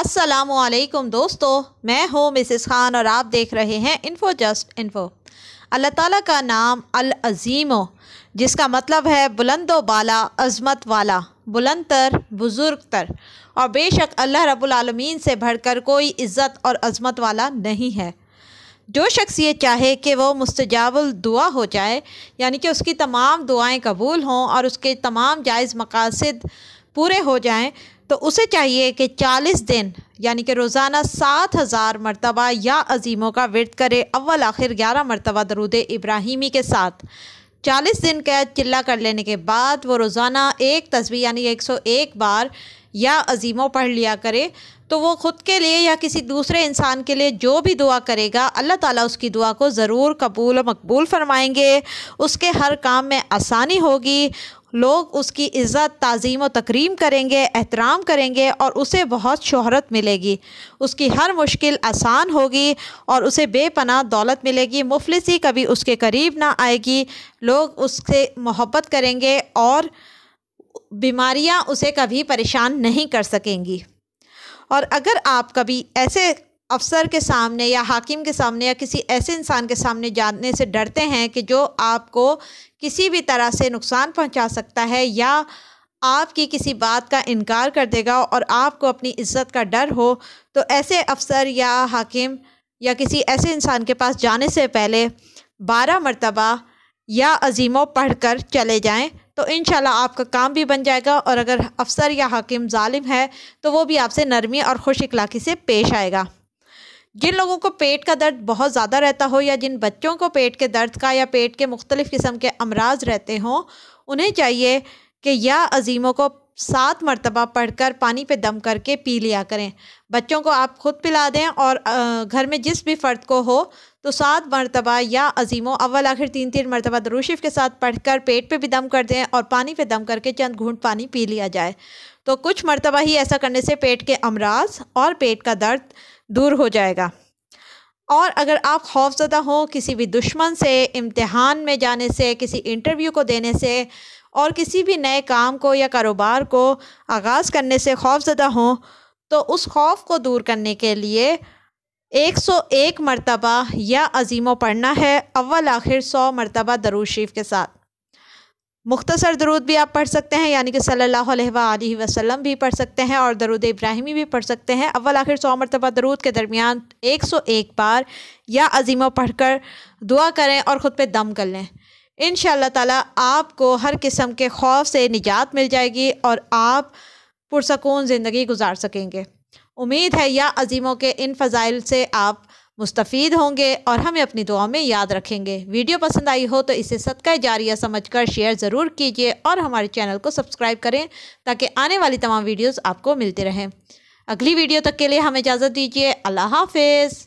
असलकुम दोस्तों मैं हूँ मिसेस ख़ान और आप देख रहे हैं इन्फो जस्ट इन्फो अल्लाह ताला का नाम अल अज़ीम जिसका मतलब है बुलंद बाला अज़मत वाला बुलंद तर बुज़ुर्ग तर और बेशक अल्लाह रबालमीन से भरकर कोई इज़्ज़त और अज़मत वाला नहीं है जो शख्स ये चाहे कि वह मुस्तजावल दुआ हो जाए यानी कि उसकी तमाम दुआएँ कबूल हों और उसके तमाम जायज़ मकासद पूरे हो जाएँ तो उसे चाहिए कि 40 दिन यानी कि रोज़ाना सात हज़ार मरतबा या अजीमों का वर्द करे अव्वल आखिर ग्यारह मरतबा दरूद इब्राहिमी के साथ चालीस दिन कैद चिल्ला कर लेने के बाद वो रोज़ाना एक तस्वीर यानी एक सौ एक बार या अजीमों पढ़ लिया करे तो वो ख़ुद के लिए या किसी दूसरे इंसान के लिए जो भी दुआ करेगा अल्लाह ताला उसकी दुआ को ज़रूर कबूल मकबूल फरमाएंगे उसके हर काम में आसानी होगी लोग उसकी इज़्ज़त तज़ीम व तकरीम करेंगे एहतराम करेंगे और उसे बहुत शहरत मिलेगी उसकी हर मुश्किल आसान होगी और उसे बेपना दौलत मिलेगी मुफलसी कभी उसके करीब ना आएगी लोग उससे मोहब्बत करेंगे और बीमारियां उसे कभी परेशान नहीं कर सकेंगी और अगर आप कभी ऐसे अफसर के सामने या हाकिम के सामने या किसी ऐसे इंसान के सामने जाने से डरते हैं कि जो आपको किसी भी तरह से नुकसान पहुंचा सकता है या आपकी किसी बात का इनकार कर देगा और आपको अपनी इज्जत का डर हो तो ऐसे अफसर या हाकिम या किसी ऐसे इंसान के पास जाने से पहले बारह मरतबा या अजीमों पढ़ कर चले जाएँ तो इन आपका काम भी बन जाएगा और अगर अफसर या हाकिम ालिम है तो वो भी आपसे नरमी और खुश अखलाकी से पेश आएगा जिन लोगों को पेट का दर्द बहुत ज़्यादा रहता हो या जिन बच्चों को पेट के दर्द का या पेट के मुख्तलिफ़ किस्म के अमराज रहते हों उन्हें चाहिए कि यह अजीमों को सात मरतबा पढ़कर पानी पे दम करके पी लिया करें बच्चों को आप ख़ुद पिला दें और घर में जिस भी फ़र्द को हो तो सात मरतबा या अजीमों अव्वल आखिर तीन तीन मरतबा दरूशिफ के साथ पढ़कर पेट पे भी दम कर दें और पानी पे दम करके चंद घूंट पानी पी लिया जाए तो कुछ मरतबा ही ऐसा करने से पेट के अमराज और पेट का दर्द दूर हो जाएगा और अगर आप खौफजदा हों किसी भी दुश्मन से इम्तहान में जाने से किसी इंटरव्यू को देने से और किसी भी नए काम को या कारोबार को आगाज़ करने से खौफजदा हों तो उस खौफ को दूर करने के लिए 101 मरतबा या अजीमों पढ़ना है अव्वल आखिर 100 मरतबा दरूशरीफ के साथ मुख्तसर दरूद भी आप पढ़ सकते हैं यानी कि सल्लल्लाहु अलैहि वसल्लम भी पढ़ सकते हैं और दरूद इब्राहिमी भी पढ़ सकते हैं अव्वल आखिर सौ मरतबा दरूद के दरमियान एक सौ एक बार या अजीमों पढ़ कर दुआ करें और ख़ुद पे दम कर लें इन ताला आपको हर किस्म के खौफ से निजात मिल जाएगी और आप पुरसकून ज़िंदगी गुजार सकेंगे उम्मीद है या अजीमों के इन फ़ज़ाइल से आप मुस्तफ़ होंगे और हमें अपनी दुआ में याद रखेंगे वीडियो पसंद आई हो तो इसे सदका जारिया समझकर शेयर ज़रूर कीजिए और हमारे चैनल को सब्सक्राइब करें ताकि आने वाली तमाम वीडियोज़ आपको मिलते रहें अगली वीडियो तक के लिए हमें इजाज़त दीजिए अल्लाह हाफिज़